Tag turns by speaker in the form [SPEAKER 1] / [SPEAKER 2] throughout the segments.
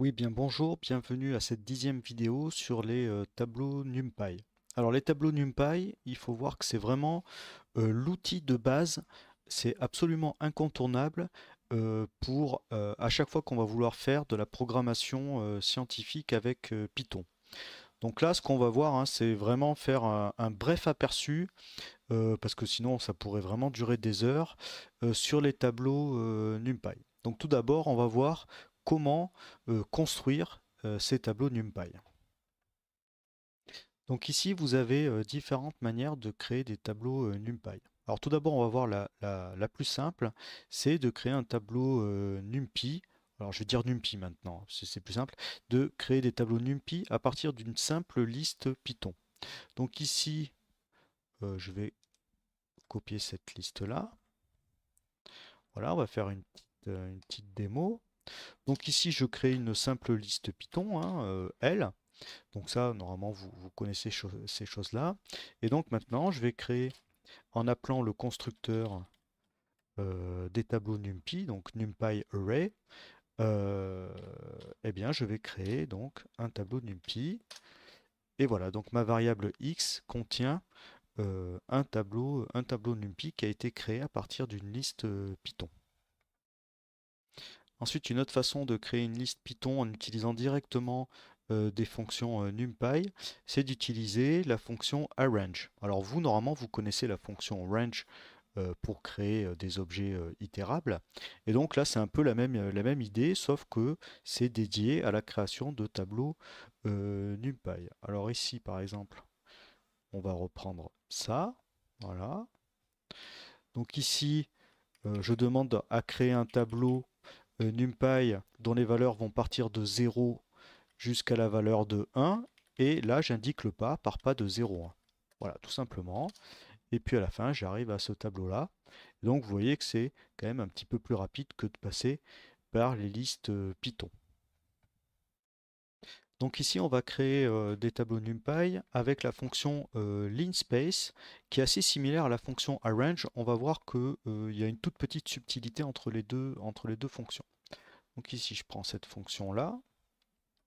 [SPEAKER 1] Oui, bien bonjour, bienvenue à cette dixième vidéo sur les euh, tableaux NumPy. Alors les tableaux NumPy, il faut voir que c'est vraiment euh, l'outil de base, c'est absolument incontournable euh, pour à chaque fois qu'on va vouloir faire de la programmation scientifique avec Python. Donc là, ce qu'on va voir, hein, c'est vraiment faire un bref aperçu, parce que sinon ça pourrait vraiment durer des heures, sur les tableaux NumPy. Donc tout d'abord, on va voir comment euh, construire euh, ces tableaux NumPy. Donc ici, vous avez euh, différentes manières de créer des tableaux NumPy. Alors tout d'abord, on va voir la, plus simple, c'est de créer un tableau NumPy. Alors je vais dire NumPy maintenant, c'est plus simple, de créer des tableaux NumPy à partir d'une simple liste Python. Donc ici, je vais copier cette liste-là. Voilà, on va faire une petite démo. Donc ici, je crée une simple liste Python, hein, euh, L. Donc ça, normalement, vous, connaissez ces choses-là. Et donc maintenant, je vais créer, en appelant le constructeur euh, des tableaux NumPy, donc NumPy Array, euh, eh bien, je vais créer donc un tableau NumPy. Et voilà, donc ma variable x contient un, tableau, un tableau NumPy qui a été créé à partir d'une liste Python. Ensuite, une autre façon de créer une liste Python en utilisant directement euh, des fonctions euh, NumPy, c'est d'utiliser la fonction arrange. Alors vous, normalement, vous connaissez la fonction range euh, pour créer des objets itérables. Et donc là, c'est un peu la même, la même idée, sauf que c'est dédié à la création de tableaux NumPy. Alors ici, par exemple, on va reprendre ça. Voilà. Donc ici, je demande à créer un tableau euh, NumPy dont les valeurs vont partir de 0 jusqu'à la valeur de 1. Et là, j'indique le pas par pas de 0,1. Voilà, tout simplement. Et puis à la fin, j'arrive à ce tableau-là. Donc vous voyez que c'est quand même un petit peu plus rapide que de passer par les listes euh, Python. Donc ici, on va créer euh, des tableaux NumPy avec la fonction Linespace, euh, linspace qui est assez similaire à la fonction arrange. On va voir qu'il euh, y a une toute petite subtilité entre les deux, entre les deux fonctions. Donc ici, je prends cette fonction-là.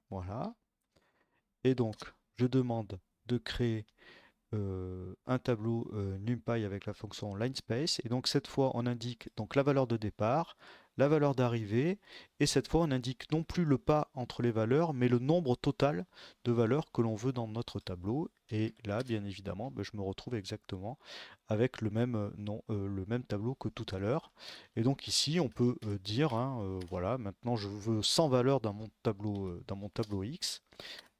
[SPEAKER 1] Voilà. Et donc, je demande de créer un tableau NumPy avec la fonction linespace. Et donc, cette fois, on indique donc, la valeur de départ, la valeur d'arrivée, et cette fois on indique non plus le pas entre les valeurs, mais le nombre total de valeurs que l'on veut dans notre tableau. Et là, bien évidemment, ben, je me retrouve exactement avec le même, euh, euh, le même tableau que tout à l'heure. Et donc ici, on peut euh, dire, hein, voilà, maintenant je veux 100 valeurs dans mon tableau, dans mon tableau X.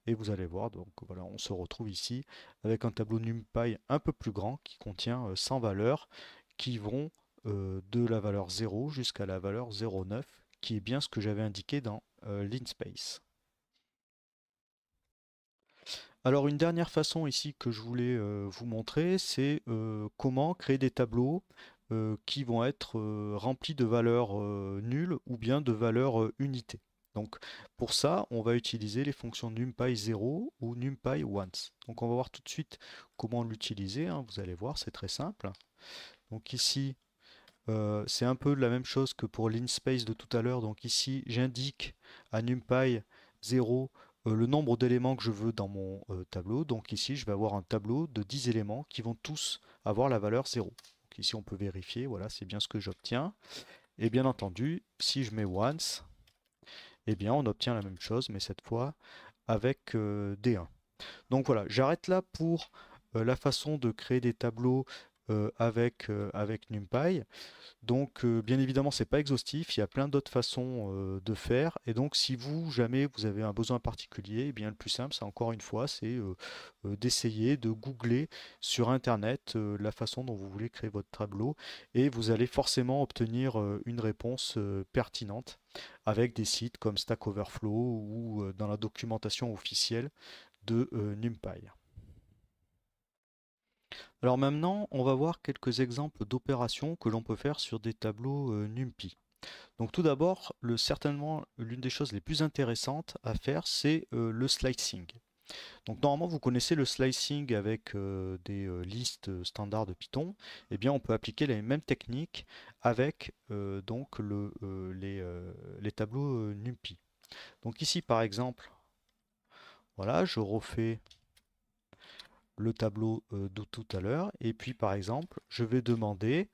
[SPEAKER 1] Et vous allez voir, donc voilà, on se retrouve ici avec un tableau NumPy un peu plus grand qui contient 100 valeurs qui vont euh, de la valeur 0 jusqu'à la valeur 0,9, qui est bien ce que j'avais indiqué dans euh, l'InSpace. Alors une dernière façon ici que je voulais euh, vous montrer, c'est comment créer des tableaux qui vont être remplis de valeurs nulles ou bien de valeurs unités. Donc pour ça, on va utiliser les fonctions numpy 0 ou numpy Donc on va voir tout de suite comment l'utiliser. Hein. Vous allez voir, c'est très simple. Donc ici, euh, c'est un peu la même chose que pour l'inspace de tout à l'heure. Donc ici, j'indique à NumPy 0 euh, le nombre d'éléments que je veux dans mon euh, tableau. Donc ici, je vais avoir un tableau de 10 éléments qui vont tous avoir la valeur 0. Donc ici, on peut vérifier, voilà, c'est bien ce que j'obtiens. Et bien entendu, si je mets once, eh bien on obtient la même chose, mais cette fois avec D1. Donc voilà, j'arrête là pour la façon de créer des tableaux euh, avec, euh, avec NumPy. Donc euh, bien évidemment c'est pas exhaustif, il y a plein d'autres façons de faire. Et donc si vous jamais vous avez un besoin particulier, eh bien le plus simple c'est encore une fois c'est d'essayer de googler sur internet la façon dont vous voulez créer votre tableau et vous allez forcément obtenir une réponse pertinente avec des sites comme Stack Overflow ou dans la documentation officielle de NumPy. Alors maintenant, on va voir quelques exemples d'opérations que l'on peut faire sur des tableaux euh, NumPy. Donc tout d'abord, certainement l'une des choses les plus intéressantes à faire, c'est euh, le slicing. Donc normalement vous connaissez le slicing avec euh, des listes standards de Python, eh bien on peut appliquer les mêmes techniques avec donc les, les, tableaux NumPy. Donc ici par exemple, voilà, je refais le tableau euh, de tout à l'heure. Et puis, par exemple, je vais demander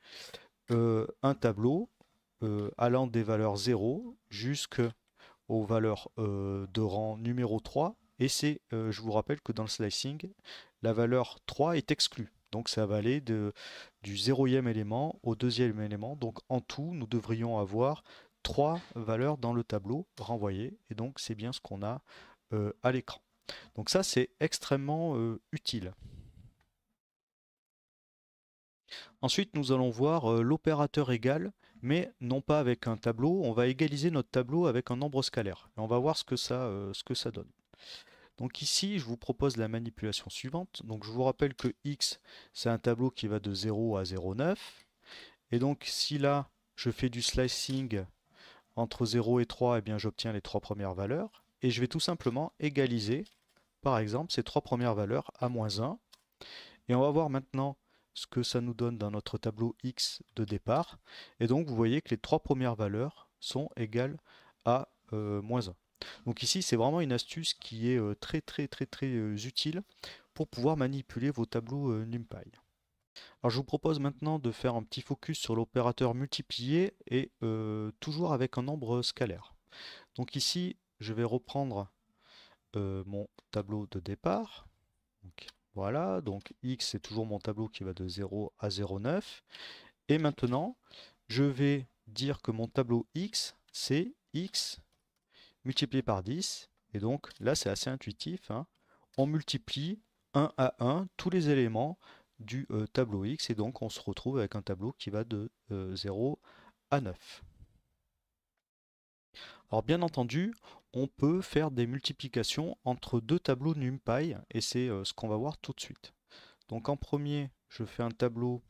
[SPEAKER 1] euh, un tableau euh, allant des valeurs 0 jusqu'aux valeurs de rang numéro 3. Et c'est, je vous rappelle que dans le slicing, la valeur 3 est exclue. Donc ça va aller de, du zéroième élément au deuxième élément. Donc en tout, nous devrions avoir trois valeurs dans le tableau renvoyées. Et donc c'est bien ce qu'on a à l'écran. Donc ça, c'est extrêmement euh, utile. Ensuite, nous allons voir euh, l'opérateur égal, mais non pas avec un tableau. On va égaliser notre tableau avec un nombre scalaire. Et on va voir ce que ça, euh, donne. Donc ici, je vous propose la manipulation suivante. Donc je vous rappelle que x, c'est un tableau qui va de 0 à 0,9. Et donc si là, je fais du slicing entre 0 et 3, et eh bien j'obtiens les trois premières valeurs et je vais tout simplement égaliser par exemple ces trois premières valeurs à moins 1 et on va voir maintenant ce que ça nous donne dans notre tableau x de départ et donc vous voyez que les trois premières valeurs sont égales à euh, moins 1 donc ici c'est vraiment une astuce qui est euh, très très très très euh, utile pour pouvoir manipuler vos tableaux NumPy. Alors je vous propose maintenant de faire un petit focus sur l'opérateur multiplié et toujours avec un nombre scalaire. Donc ici je vais reprendre euh, mon tableau de départ. voilà, donc X c'est toujours mon tableau qui va de 0 à 0,9. Et maintenant, je vais dire que mon tableau X c'est X multiplié par 10. Et donc là c'est assez intuitif. Hein. On multiplie 1 à 1 tous les éléments du euh, tableau X et donc on se retrouve avec un tableau qui va de 0 euh, à 9. Alors bien entendu, on peut faire des multiplications entre deux tableaux NumPy, et c'est euh, ce qu'on va voir tout de suite. Donc en premier, je fais un tableau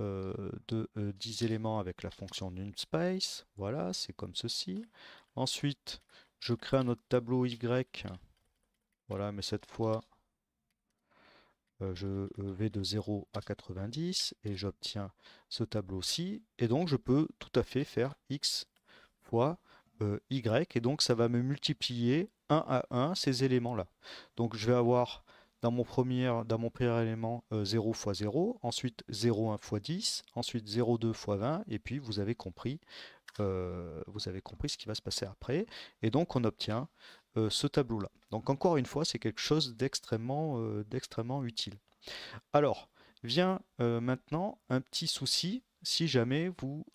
[SPEAKER 1] euh, de 10 euh, éléments avec la fonction NumSpace, voilà, c'est comme ceci. Ensuite, je crée un autre tableau Y, voilà, mais cette fois, je vais de 0 à 90, et j'obtiens ce tableau-ci, et donc je peux tout à fait faire X fois euh, y, et donc ça va me multiplier 1 à 1 ces éléments-là. Donc je vais avoir dans mon premier, dans mon premier élément 0 x 0, ensuite 0 1 x 10, ensuite 0 2 x 20, et puis vous avez compris, euh, vous avez compris ce qui va se passer après. Et donc on obtient euh, ce tableau-là. Donc encore une fois, c'est quelque chose d'extrêmement d'extrêmement utile. Alors, vient maintenant un petit souci si jamais vous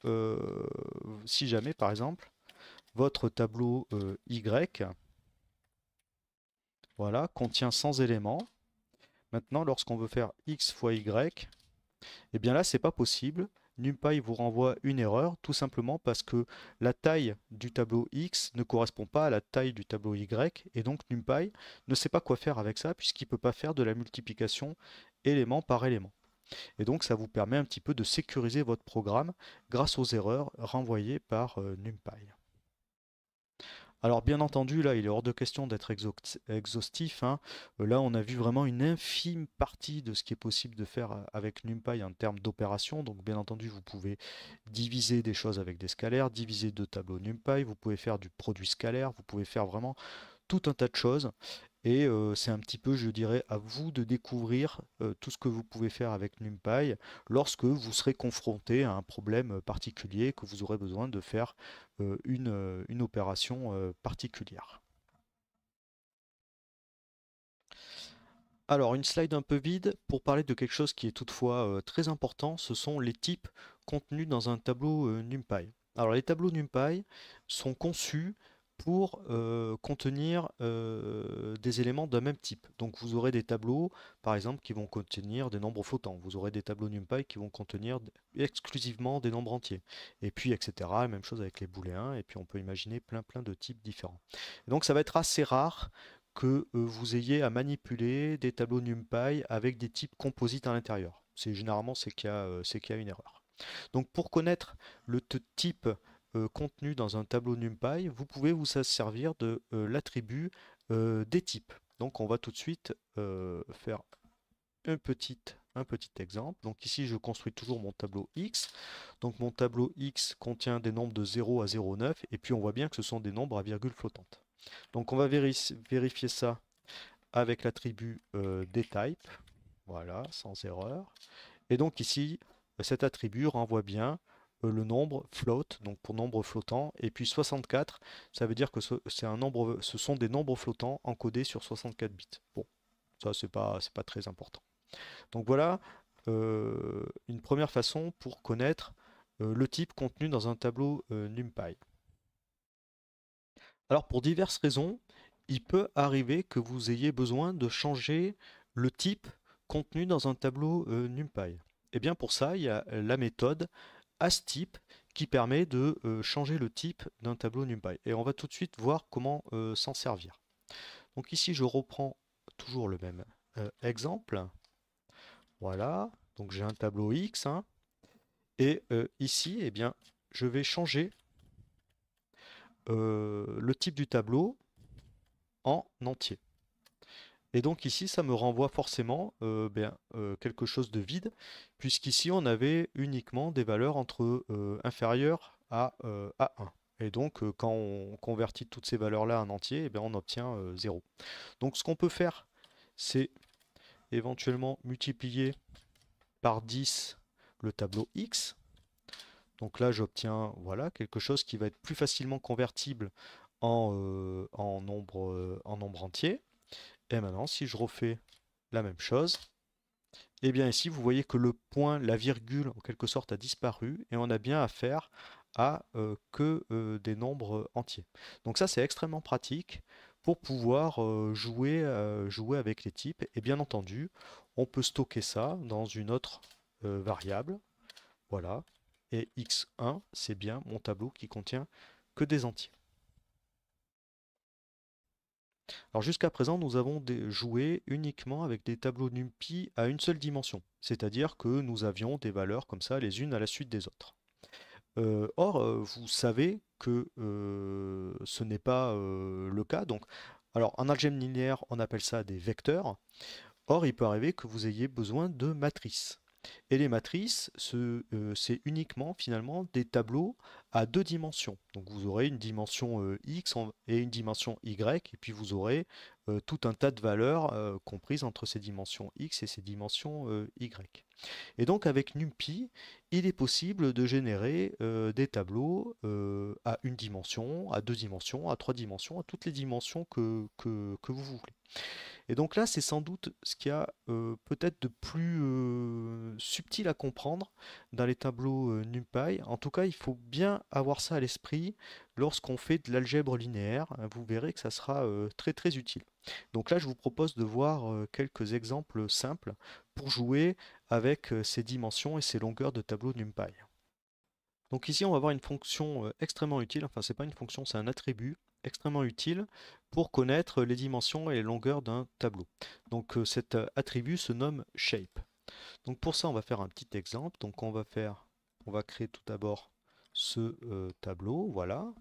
[SPEAKER 1] si jamais par exemple votre tableau euh, Y voilà, contient 100 éléments. Maintenant, lorsqu'on veut faire X fois Y, eh bien là, c'est pas possible. NumPy vous renvoie une erreur, tout simplement parce que la taille du tableau X ne correspond pas à la taille du tableau Y, et donc NumPy ne sait pas quoi faire avec ça, puisqu'il ne peut pas faire de la multiplication élément par élément. Et donc ça vous permet un petit peu de sécuriser votre programme grâce aux erreurs renvoyées par euh, NumPy. Alors bien entendu, là, il est hors de question d'être exhaustif. Hein. Euh, là, on a vu vraiment une infime partie de ce qui est possible de faire euh, avec NumPy en termes d'opération. Donc bien entendu, vous pouvez diviser des choses avec des scalaires, diviser deux tableaux NumPy, vous pouvez faire du produit scalaire, vous pouvez faire vraiment tout un tas de choses. Et euh, c'est un petit peu, je dirais, à vous de découvrir euh, tout ce que vous pouvez faire avec NumPy lorsque vous serez confronté à un problème euh, particulier, que vous aurez besoin de faire une, opération particulière. Alors, une slide un peu vide pour parler de quelque chose qui est toutefois très important, ce sont les types contenus dans un tableau NumPy. Alors, les tableaux NumPy sont conçus pour euh, contenir euh, des éléments d'un même type. Donc vous aurez des tableaux, par exemple, qui vont contenir des nombres flottants. Vous aurez des tableaux NumPy qui vont contenir exclusivement des nombres entiers. Et puis, etc. Même chose avec les booléens. Et puis, on peut imaginer plein, plein de types différents. donc, ça va être assez rare que euh, vous ayez à manipuler des tableaux NumPy avec des types composites à l'intérieur. C'est généralement c'est qu'il y, a une erreur. Donc pour connaître le type euh, contenu dans un tableau NumPy, vous pouvez vous servir de euh, l'attribut euh, des types. Donc on va tout de suite faire un petit, exemple. Donc ici, je construis toujours mon tableau X. Donc mon tableau X contient des nombres de 0 à 0,9. Et puis on voit bien que ce sont des nombres à virgule flottante. Donc on va vérifier ça avec l'attribut des types. Voilà, sans erreur. Et donc ici, cet attribut renvoie bien euh, le nombre float, donc pour nombre flottant, et puis 64, ça veut dire que ce, un nombre, ce sont des nombres flottants encodés sur 64 bits. Bon, ça c'est pas, pas très important. Donc voilà euh, une première façon pour connaître euh, le type contenu dans un tableau NumPy. Alors pour diverses raisons, il peut arriver que vous ayez besoin de changer le type contenu dans un tableau NumPy. Et eh bien pour ça, il y a la méthode type, qui permet de euh, changer le type d'un tableau NumPy. Et on va tout de suite voir comment euh, s'en servir. Donc ici, je reprends toujours le même euh, exemple. Voilà, donc j'ai un tableau X. Hein. Et ici, et eh bien, je vais changer le type du tableau en entier. Et donc ici, ça me renvoie forcément euh, ben, euh, quelque chose de vide, puisqu'ici on avait uniquement des valeurs entre euh, inférieures à, à 1. Et donc, quand on convertit toutes ces valeurs-là en entier, eh ben, on obtient 0. Donc, ce qu'on peut faire, c'est éventuellement multiplier par 10 le tableau X. Donc là, j'obtiens voilà, quelque chose qui va être plus facilement convertible en, nombre, en nombre entier. Et eh maintenant, si je refais la même chose, et eh bien ici, vous voyez que le point, la virgule, en quelque sorte, a disparu, et on a bien affaire à euh, que euh, des nombres entiers. Donc ça, c'est extrêmement pratique pour pouvoir euh, jouer, jouer avec les types. Et bien entendu, on peut stocker ça dans une autre variable. Voilà. Et x1, c'est bien mon tableau qui contient que des entiers. Alors jusqu'à présent, nous avons joué uniquement avec des tableaux NumPy à une seule dimension, c'est-à-dire que nous avions des valeurs comme ça les unes à la suite des autres. Euh, or, euh, vous savez que euh, ce n'est pas le cas. Donc, alors en algèbre linéaire, on appelle ça des vecteurs. Or, il peut arriver que vous ayez besoin de matrices. Et les matrices, euh, c'est uniquement finalement des tableaux à deux dimensions. Donc vous aurez une dimension euh, X et une dimension Y, et puis vous aurez euh, tout un tas de valeurs comprises entre ces dimensions X et ces dimensions Y. Et donc avec NumPy, il est possible de générer euh, des tableaux euh, à une dimension, à deux dimensions, à trois dimensions, à toutes les dimensions que, vous voulez. Et donc là, c'est sans doute ce qu'il y a euh, peut-être de plus subtil à comprendre dans les tableaux NumPy. En tout cas, il faut bien avoir ça à l'esprit lorsqu'on fait de l'algèbre linéaire. Hein, vous verrez que ça sera très très utile. Donc là, je vous propose de voir quelques exemples simples pour jouer avec euh, ses dimensions et ses longueurs de tableau NumPy. Donc ici, on va avoir une fonction euh, extrêmement utile, enfin c'est pas une fonction, c'est un attribut extrêmement utile pour connaître les dimensions et les longueurs d'un tableau. Donc euh, cet attribut se nomme shape. Donc pour ça, on va faire un petit exemple. Donc on va faire, on va créer tout d'abord ce tableau, voilà.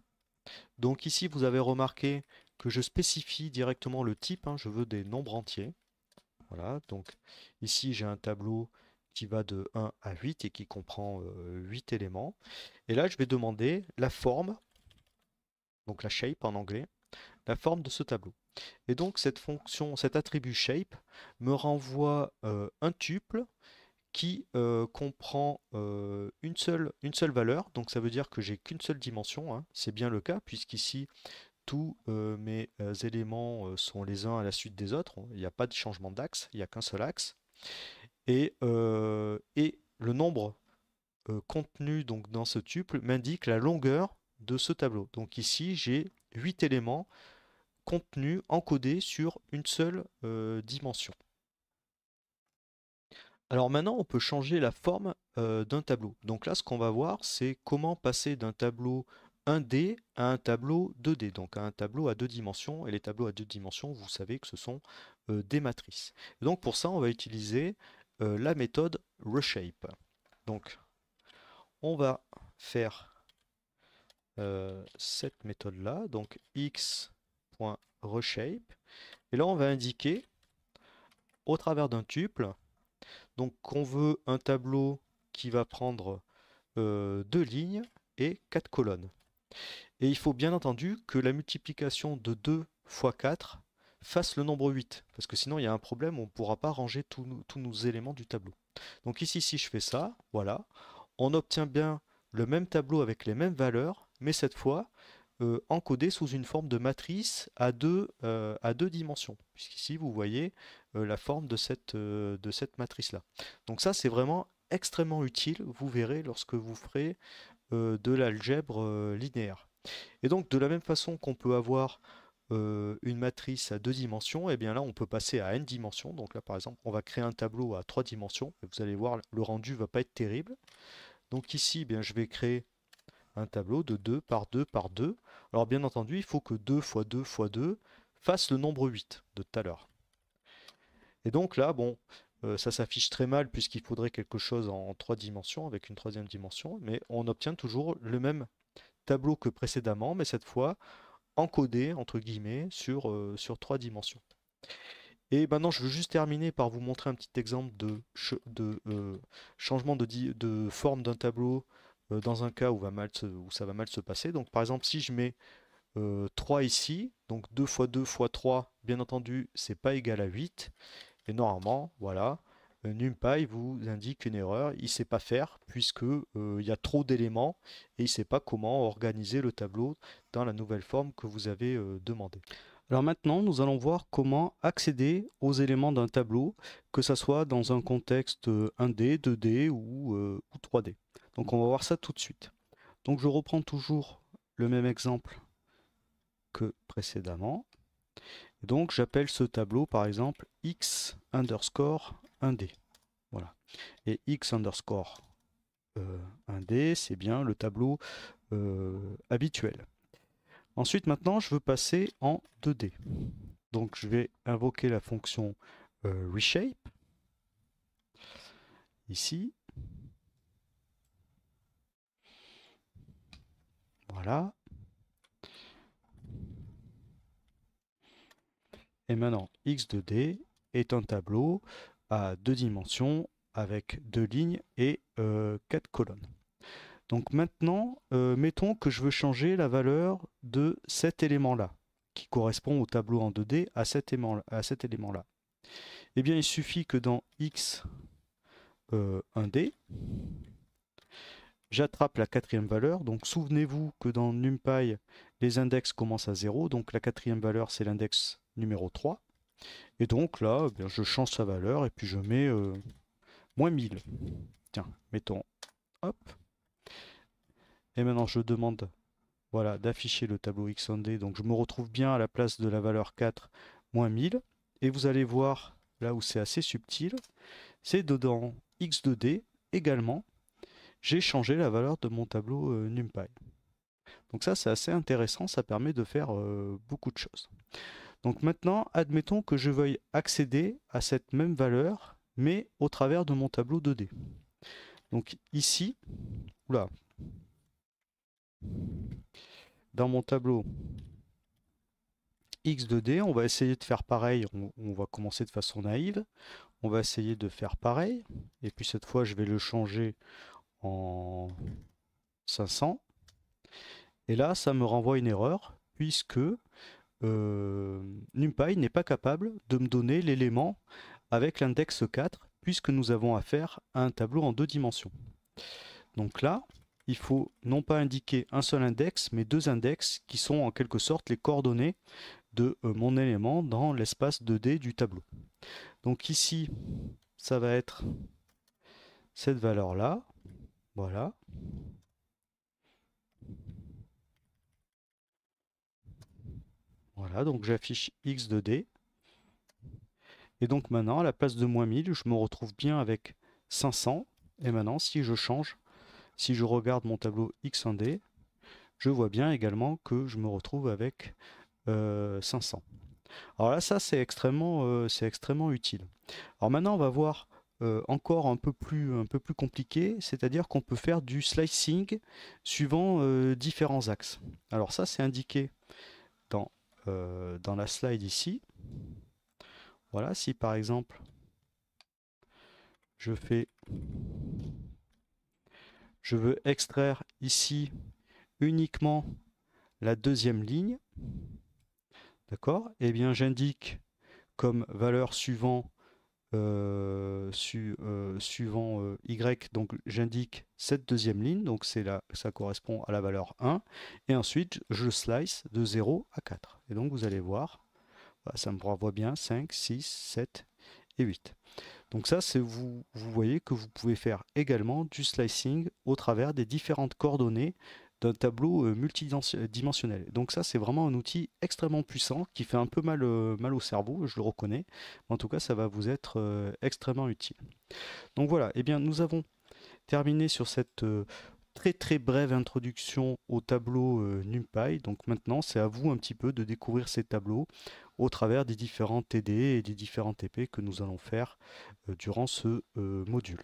[SPEAKER 1] Donc ici, vous avez remarqué que je spécifie directement le type, hein. je veux des nombres entiers donc ici j'ai un tableau qui va de 1 à 8 et qui comprend 8 euh, éléments. Et là, je vais demander la forme, donc la shape en anglais, la forme de ce tableau. Et donc cette fonction, cet attribut shape me renvoie euh, un tuple qui euh, comprend une, seule, une seule valeur, donc ça veut dire que j'ai qu'une seule dimension, hein. c'est bien le cas, puisqu'ici tous euh, mes euh, éléments euh, sont les uns à la suite des autres. Il n'y a pas de changement d'axe, il n'y a qu'un seul axe. Et, le nombre contenu donc, dans ce tuple m'indique la longueur de ce tableau. Donc ici, j'ai 8 éléments contenus, encodés sur une seule dimension. Alors maintenant, on peut changer la forme d'un tableau. Donc là, ce qu'on va voir, c'est comment passer d'un tableau un d à un tableau 2D, donc à un tableau à deux dimensions. Et les tableaux à deux dimensions, vous savez que ce sont euh, des matrices. donc pour ça, on va utiliser euh, la méthode reshape. Donc on va faire euh, cette méthode-là, donc x.reshape. Et là, on va indiquer au travers d'un tuple, donc qu'on veut un tableau qui va prendre deux lignes et quatre colonnes. Et il faut bien entendu que la multiplication de 2 fois 4 fasse le nombre 8, parce que sinon il y a un problème, on ne pourra pas ranger tous nos éléments du tableau. Donc ici, si je fais ça, voilà, on obtient bien le même tableau avec les mêmes valeurs, mais cette fois euh, encodé sous une forme de matrice à deux, euh, à dimensions, puisqu'ici vous voyez euh, la forme de cette, de cette matrice-là. Donc ça, c'est vraiment extrêmement utile, vous verrez lorsque vous ferez euh, de l'algèbre euh, linéaire. Et donc de la même façon qu'on peut avoir euh, une matrice à deux dimensions, et eh bien là on peut passer à n dimensions. Donc là par exemple on va créer un tableau à trois dimensions, vous allez voir le rendu va pas être terrible. Donc ici eh bien, je vais créer un tableau de 2 par 2 par 2. Alors bien entendu il faut que 2 fois 2 fois 2 fasse le nombre 8 de tout à l'heure. Et donc là bon euh, ça s'affiche très mal puisqu'il faudrait quelque chose en, trois dimensions, avec une troisième dimension, mais on obtient toujours le même tableau que précédemment, mais cette fois encodé, entre guillemets, sur, euh, sur trois dimensions. Et maintenant, je veux juste terminer par vous montrer un petit exemple de, de euh, changement de, de forme d'un tableau dans un cas où, va mal où, ça va mal se passer. Donc, par exemple, si je mets 3 ici, donc 2 fois 2 x 3, bien entendu, c'est pas égal à 8. Et normalement, voilà, euh, NumPy vous indique une erreur, il ne sait pas faire puisque euh, il y a trop d'éléments et il ne sait pas comment organiser le tableau dans la nouvelle forme que vous avez euh, demandée. demandé. Alors maintenant, nous allons voir comment accéder aux éléments d'un tableau, que ce soit dans un contexte 1D, 2D ou, ou 3D. Donc on va voir ça tout de suite. Donc je reprends toujours le même exemple que précédemment. Donc j'appelle ce tableau par exemple x underscore 1d. Voilà. Et x underscore 1d, euh, c'est bien le tableau euh, habituel. Ensuite maintenant je veux passer en 2d. Donc je vais invoquer la fonction euh, reshape ici. Voilà. Et maintenant, x 2 d est un tableau à deux dimensions avec deux lignes et euh, quatre colonnes. Donc maintenant, euh, mettons que je veux changer la valeur de cet élément-là, qui correspond au tableau en 2D à cet élément-là. Eh bien, il suffit que dans x 1D, euh, j'attrape la quatrième valeur. Donc souvenez-vous que dans NumPy, les index commencent à 0. Donc la quatrième valeur, c'est l'index numéro 3. Et donc là, eh je change sa valeur et puis je mets euh, moins 1000. Tiens, mettons, hop. Et maintenant, je demande voilà, d'afficher le tableau x1D Donc je me retrouve bien à la place de la valeur 4, moins 1000. Et vous allez voir, là où c'est assez subtil, c'est dedans X2D également, j'ai changé la valeur de mon tableau euh, NumPy. Donc ça, c'est assez intéressant, ça permet de faire euh, beaucoup de choses. Donc maintenant, admettons que je veuille accéder à cette même valeur, mais au travers de mon tableau 2D. Donc ici, là, dans mon tableau X2D, on va essayer de faire pareil, on, on, va commencer de façon naïve, on va essayer de faire pareil, et puis cette fois je vais le changer en 500, et là ça me renvoie une erreur, puisque euh, NumPy n'est pas capable de me donner l'élément avec l'index 4 puisque nous avons affaire à un tableau en deux dimensions. Donc là, il faut non pas indiquer un seul index, mais deux index qui sont en quelque sorte les coordonnées de euh, mon élément dans l'espace 2D du tableau. Donc ici, ça va être cette valeur-là, voilà, Voilà, donc j'affiche x 2 d. Et donc maintenant, à la place de moins 1000, je me retrouve bien avec 500. Et maintenant, si je change, si je regarde mon tableau x1d, je vois bien également que je me retrouve avec 500. Euh, Alors là, ça, c'est extrêmement, euh, extrêmement utile. Alors maintenant, on va voir euh, encore un peu plus, un peu plus compliqué, c'est-à-dire qu'on peut faire du slicing suivant différents axes. Alors ça, c'est indiqué dans euh, dans la slide ici. Voilà, si par exemple je fais je veux extraire ici uniquement la deuxième ligne. D'accord Eh bien, j'indique comme valeur suivante euh, euh, suivant euh, Y, donc j'indique cette deuxième ligne, donc c'est là, ça correspond à la valeur 1, et ensuite je slice de 0 à 4. Et donc vous allez voir, bah, ça me renvoie bien 5, 6, 7 et 8. Donc ça, vous, vous voyez que vous pouvez faire également du slicing au travers des différentes coordonnées tableau euh, multidimensionnel. Donc ça, c'est vraiment un outil extrêmement puissant qui fait un peu mal, euh, au cerveau, je le reconnais. en tout cas, ça va vous être euh, extrêmement utile. Donc voilà, et eh bien, nous avons terminé sur cette très très brève introduction au tableau NumPy. Donc maintenant, c'est à vous un petit peu de découvrir ces tableaux au travers des différents TD et des différents TP que nous allons faire durant ce module.